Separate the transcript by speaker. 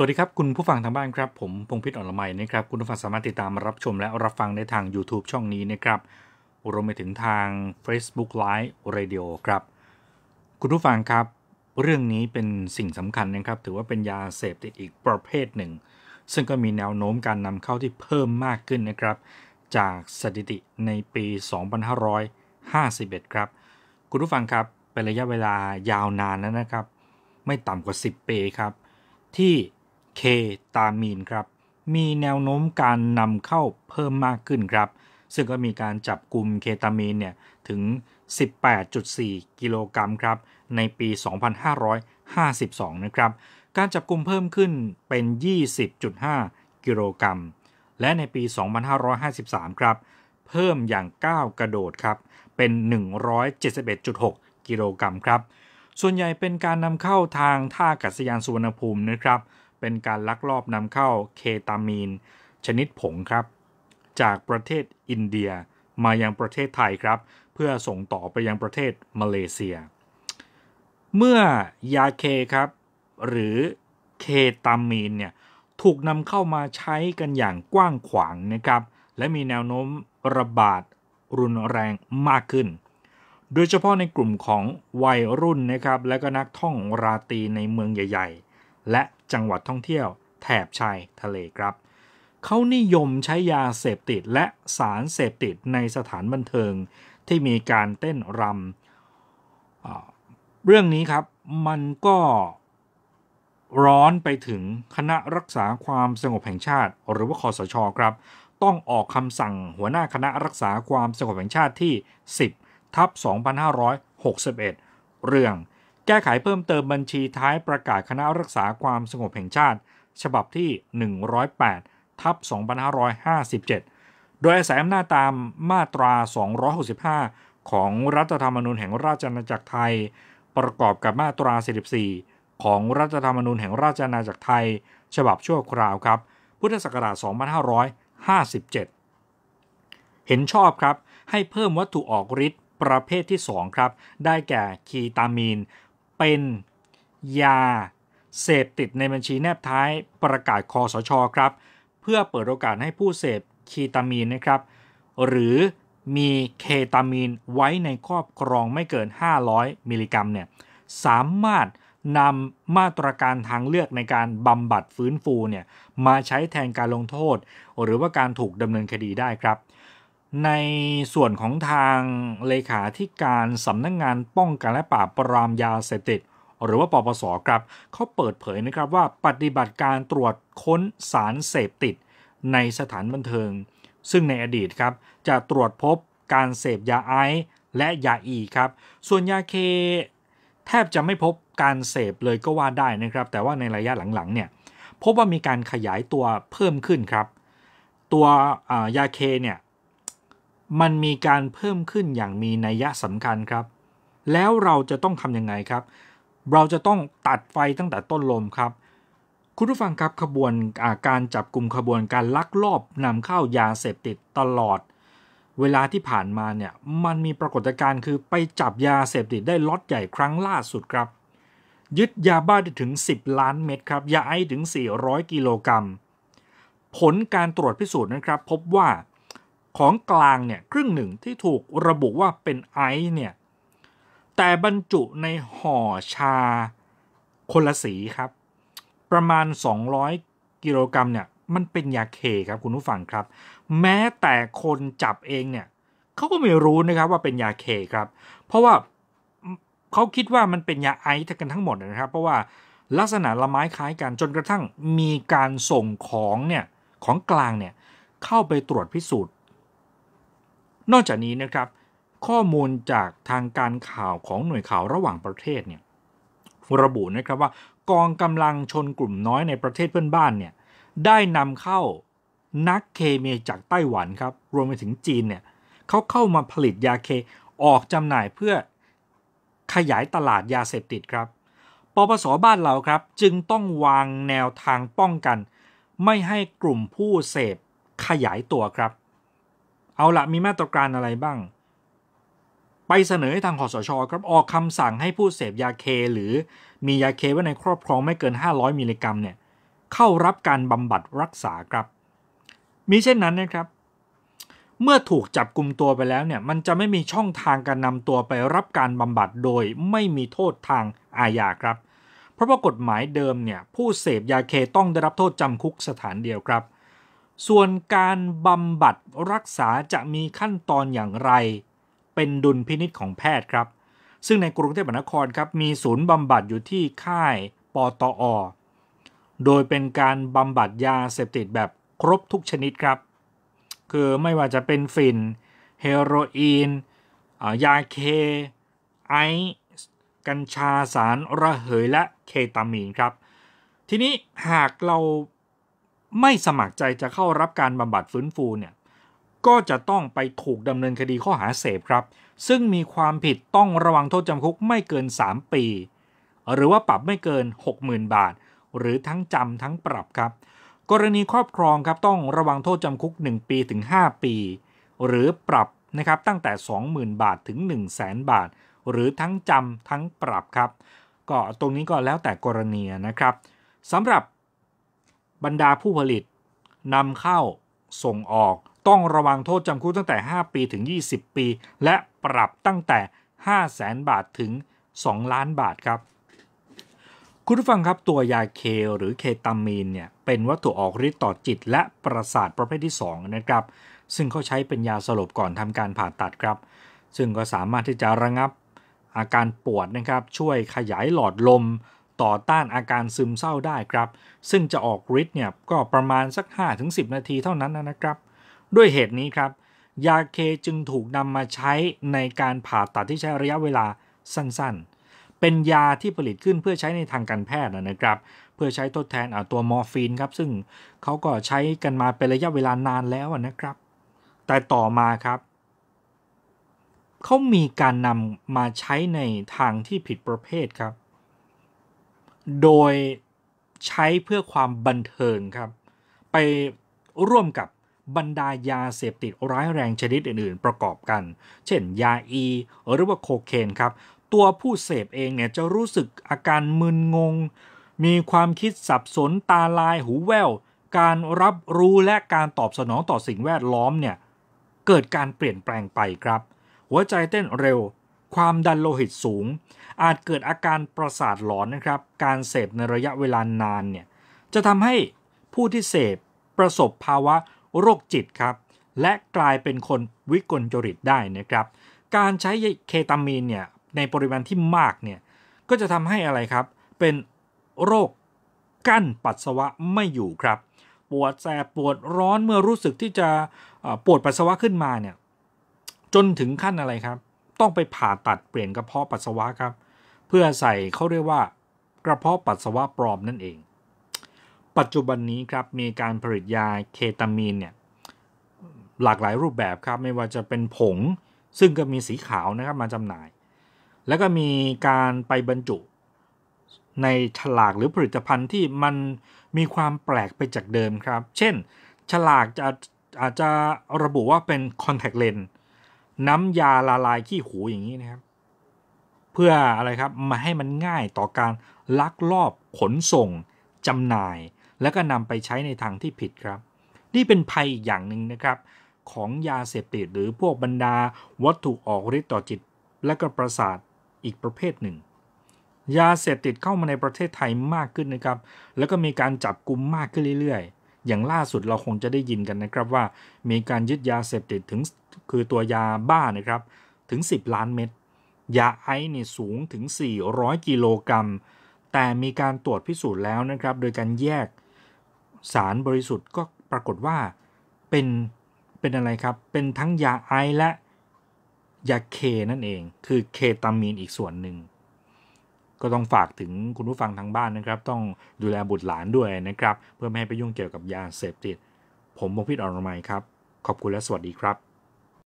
Speaker 1: สวัสดีครับคุณผู้ฟังทางบ้านครับผมพงพิษอ่อนละไมนะครับ คุณผู้ฟังสามารถติดตามรับชมและรับฟังได้ทาง YouTube ช่องนี้นะครับรวมไปถึงทาง Facebook Live Radio ครับ คุณผู้ฟังครับ เรื่องนี้เป็นสิ่งสำคัญนะครับ ถือว่าเป็นยาเสพติดอีกประเภทหนึ่ง ซึ่งก็มีแนวโน้มการนำเข้าที่เพิ่มมากขึ้นนะครับ จากสถิติในปี 2551 ครับ คุณผู้ฟังครับเป็นระยะเวลายาวนานแล้วนะครับไม่ต่ำกว่า 10ปีครับ ที่เคตามีนครับ มีแนวโน้มการนำเข้าเพิ่มมากขึ้นครับ ซึ่งก็มีการจับกลุ่มเคตามีนเนี่ยถึง 18.4 กิโลกรัมครับ ในปี 2552นะครับ การจับกลุ่มเพิ่มขึ้นเป็น 20.5 กิโลกรัม และในปี 2553ครับ เพิ่มอย่างก้าวกระโดดครับ เป็น 171.6 กิโลกรัมครับ ส่วนใหญ่เป็นการนำเข้าทางท่าอากาศยานสุวรรณภูมินะครับเป็นการลักลอบนำเข้าเคตามีน ชนิดผงครับ จากประเทศอินเดียมายังประเทศไทยครับ เพื่อส่งต่อไปยังประเทศมาเลเซีย เมื่อยาเคครับหรือเคตามีนเนี่ยถูกนำเข้ามาใช้กันอย่างกว้างขวางนะครับและมีแนวโน้มระบาดรุนแรงมากขึ้น โดยเฉพาะในกลุ่มของวัยรุ่นนะครับและก็นักท่องราตรีในเมืองใหญ่ๆและจังหวัดท่องเที่ยว แถบชายทะเลครับเขานิยมใช้ยาเสพติดและสารเสพติดในสถานบันเทิงที่มีการเต้นรำเรื่องนี้ครับมันก็ร้อนไปถึงคณะรักษาความสงบแห่งชาติหรือว่าคอสชอครับ ต้องออกคำสั่งหัวหน้าคณะรักษาความสงบแห่งชาติที่ 10 ทับ2561 เรื่องแก้ไขเพิ่มเติมบัญชีท้ายประกาศคณะรักษาความสงบแห่งชาติ ฉบับที่ 108 ทับ 2557 โดยอาศัยอำนาจตามมาตรา 265 ของรัฐธรรมนูญแห่งราชอาณาจักรไทย ประกอบกับมาตรา 44 ของรัฐธรรมนูญแห่งราชอาณาจักรไทย ฉบับชั่วคราวครับ พุทธศักราช 2557 เห็นชอบครับให้เพิ่มวัตถุออกฤทธิ์ประเภทที่ 2 ครับ ได้แก่ คีตามีนเป็นยาเสพติดในบัญชีแนบท้ายประกาศคอสช ครับ เพื่อเปิดโอกาสให้ผู้เสพคีตามีนนะครับ หรือมีเคตามีนไว้ในครอบครองไม่เกิน 500 มิลลิกรัมเนี่ยสามารถนำมาตรการทางเลือกในการบำบัดฟื้นฟูเนี่ยมาใช้แทนการลงโทษหรือว่าการถูกดำเนินคดีได้ครับในส่วนของทางเลขาธิการสำนักงงานป้องกันและปราบปรามยาเสพติด หรือว่าปปส ครับเขาเปิดเผยนะครับว่าปฏิบัติการตรวจค้นสารเสพติด ในสถานบันเทิง ซึ่งในอดีตครับจะตรวจพบการเสพยาไอซ์และยาอีครับ ส่วนยาเค แทบจะไม่พบการเสพเลยก็ว่าได้นะครับแต่ว่าในระยะหลังๆเนี่ยพบว่ามีการขยายตัวเพิ่มขึ้นครับ ตัวยาเคเนี่ยมันมีการเพิ่มขึ้นอย่างมีนัยสำคัญครับ แล้วเราจะต้องทำยังไงครับ เราจะต้องตัดไฟตั้งแต่ต้นลมครับ คุณผู้ฟังครับขบวนาการจับกลุ่มขบวนการลักลอบนำเข้ายาเสพติดตลอด เวลาที่ผ่านมาเนี่ย มันมีปรากฏการณ์คือ ไปจับยาเสพติดได้ล็อตใหญ่ครั้งล่าสุดครับ ยึดยาบ้าได้ถึง 10 ล้านเม็ดครับ ยาไอถึง 400กิโลกรัม ผลการตรวจพิสูจน์นะครับ พบว่าของกลางเนี่ยครึ่งหนึ่งที่ถูกระบุว่าเป็นไอซ์เนี่ยแต่บรรจุในห่อชาคนละสีครับ ประมาณ 200 กิโลกรัมเนี่ยมันเป็นยาเคครับคุณผู้ฟังครับ แม้แต่คนจับเองเนี่ยเขาก็ไม่รู้นะครับว่าเป็นยาเคครับเพราะว่าเขาคิดว่ามันเป็นยาไอซ์กันทั้งหมดนะครับ เพราะว่าลักษณะละไม้คล้ายกันจนกระทั่งมีการส่งของเนี่ยของกลางเนี่ยเข้าไปตรวจพิสูจน์นอกจากนี้นะครับข้อมูลจากทางการข่าวของหน่วยข่าวระหว่างประเทศเนี่ยระบุนะครับว่ากองกำลังชนกลุ่มน้อยในประเทศเพื่อนบ้านเนี่ยได้นำเข้านักเคมีจากไต้หวันครับรวมไปถึงจีนเนี่ยเขาเข้ามาผลิตยาเคออกจำหน่ายเพื่อขยายตลาดยาเสพติดครับปปสบ้านเราครับ จึงต้องวางแนวทางป้องกัน ไม่ให้กลุ่มผู้เสพขยายตัวครับเอาละมีมาตรการอะไรบ้าง ไปเสนอให้ทางคอสชครับออกคำสั่งให้ผู้เสพยาเคหรือมียาเคไว้ในครอบครองไม่เกิน 500มิลลิกรัมเนี่ยเข้ารับการบำบัดรักษาครับมีเช่นนั้นนะครับ เมื่อถูกจับกลุ่มตัวไปแล้วเนี่ยมันจะไม่มีช่องทางการนำตัวไปรับการบำบัดโดยไม่มีโทษทางอาญาครับ เพราะว่ากฎหมายเดิมเนี่ยผู้เสพยาเคต้องได้รับโทษจำคุกสถานเดียวครับส่วนการบำบัดรักษาจะมีขั้นตอนอย่างไร เป็นดุลพินิษของแพทย์ครับ ซึ่งในกรุงเทพมหานครครับ มีศูนย์บำบัดอยู่ที่ค่ายปตอ โดยเป็นการบำบัดยาเสพติดแบบครบทุกชนิดครับ คือไม่ว่าจะเป็นฟินเฮโรอีนยาเคไอกัญชาสาร ระเหยและเคตามีนครับ ทีนี้หากเราไม่สมัครใจจะเข้ารับการบำบัดฟื้นฟูเนี่ย ก็จะต้องไปถูกดำเนินคดีข้อหาเสพครับ ซึ่งมีความผิดต้องระวังโทษจำคุกไม่เกิน 3 ปี หรือว่าปรับไม่เกิน 60,000 บาท หรือทั้งจำทั้งปรับครับ กรณีครอบครองครับต้องระวังโทษจำคุก 1 ปีถึง 5 ปี หรือปรับนะครับตั้งแต่ 20,000 บาทถึง1 0 0 0 0 0 บาท หรือทั้งจำทั้งปรับครับ ก็ตรงนี้ก็แล้วแต่กรณีนะครับสำหรับบรรดาผู้ผลิต นำเข้าส่งออก ต้องระวังโทษจำคุกตั้งแต่ 5 ปีถึง 20 ปี และปรับตั้งแต่ 5 0 0แสนบาทถึง 2 ล้านบาทครับ คุณผู้ฟังครับตัวยาเคหรือเคตามีนเนี่ยเป็นวัตถุออกฤทธิ์ต่อจิตและประสาทประเภทที่ 2 นะครับ ซึ่งเขาใช้เป็นยาสลบก่อนทำการผ่าตัดครับ ซึ่งก็สามารถที่จะระงับอาการปวดนะครับช่วยขยายหลอดลมต่อต้านอาการซึมเศร้าได้ครับ ซึ่งจะออกฤทธิ์เนี่ย ก็ประมาณสัก 5-10 นาทีเท่านั้นนะครับ ด้วยเหตุนี้ครับ ยาเคจึงถูกนำมาใช้ในการผ่าตัดที่ใช้ระยะเวลาสั้นๆ เป็นยาที่ผลิตขึ้นเพื่อใช้ในทางการแพทย์นะครับ เพื่อใช้ทดแทนตัวมอร์ฟีนครับซึ่งเขาก็ใช้กันมาเป็นระยะเวลานานแล้วนะครับ แต่ต่อมาครับเขามีการนำมาใช้ในทางที่ผิดประเภทครับโดยใช้เพื่อความบันเทิงครับ ไปร่วมกับบรรดายาเสพติดร้ายแรงชนิดอื่นๆ ประกอบกัน เช่นยาอีหรือว่าโคเคนครับตัวผู้เสพเองเนี่ยจะรู้สึกอาการมึนงง มีความคิดสับสนตาลายหูแว่ว การรับรู้และการตอบสนองต่อสิ่งแวดล้อมเนี่ยเกิดการเปลี่ยนแปลงไปครับ หัวใจเต้นเร็ว ความดันโลหิตสูงอาจเกิดอาการประสาทหลอนนะครับ การเสพในระยะเวลานานเนี่ยจะทำให้ผู้ที่เสพประสบภาวะโรคจิตครับและกลายเป็นคนวิกลจริตได้นะครับ การใช้เคตามีนเนี่ยในปริมาณที่มากเนี่ยก็จะทำให้อะไรครับเป็นโรคกั้นปัสสาวะไม่อยู่ครับ ปวดแสบปวดร้อนเมื่อรู้สึกที่จะปวดปัสสาวะขึ้นมาเนี่ยจนถึงขั้นอะไรครับต้องไปผ่าตัดเปลี่ยนกระเพาะปัสสาวะครับเพื่อใส่เขาเรียกว่ากระเพาะปัสสาวะปลอมนั่นเอง ปัจจุบันนี้ครับมีการผลิตยาเคตามีนเนี่ยหลากหลายรูปแบบครับไม่ว่าจะเป็นผง ซึ่งก็มีสีขาวนะครับมาจำหน่าย แล้วก็มีการไปบรรจุ ในฉลากหรือผลิตภัณฑ์ที่มันมีความแปลกไปจากเดิมครับ เช่น ฉลากจะอาจจะระบุว่าเป็นคอนแทคเลนส์น้ำยาละลายขี้หูอย่างนี้นะครับเพื่ออะไรครับ มาให้มันง่ายต่อการลักลอบขนส่งจำหน่าย และก็นำไปใช้ในทางที่ผิดครับ นี่เป็นภัยอีกอย่างหนึ่งนะครับ ของยาเสพติดหรือพวกบรรดาวัตถุออกฤทธิ์ต่อจิต และก็ประสาทอีกประเภทหนึ่ง ยาเสพติดเข้ามาในประเทศไทยมากขึ้นนะครับ แล้วก็มีการจับกลุ่มมากขึ้นเรื่อยๆ อย่างล่าสุดเราคงจะได้ยินกันนะครับว่ามีการยึดยาเสพติดถึงคือตัวยาบ้านะครับถึง 10 ล้านเม็ดยาไอซ์เนี่ยสูงถึง 400 กิโลกรัม แต่มีการตรวจพิสูจน์แล้วนะครับ โดยการแยกสารบริสุทธิ์ก็ปรากฏว่าเป็นเป็นอะไรครับ เป็นทั้งยาไอและยาเคนั่นเอง คือเคตามีนอีกส่วนหนึ่ง ก็ต้องฝากถึงคุณผู้ฟังทางบ้านนะครับ ต้องดูแลบุตรหลานด้วยนะครับ เพื่อไม่ให้ไปยุ่งเกี่ยวกับยาเสพติด ผมมงพิษอรมัยครับ ขอบคุณและสวัสดีครับ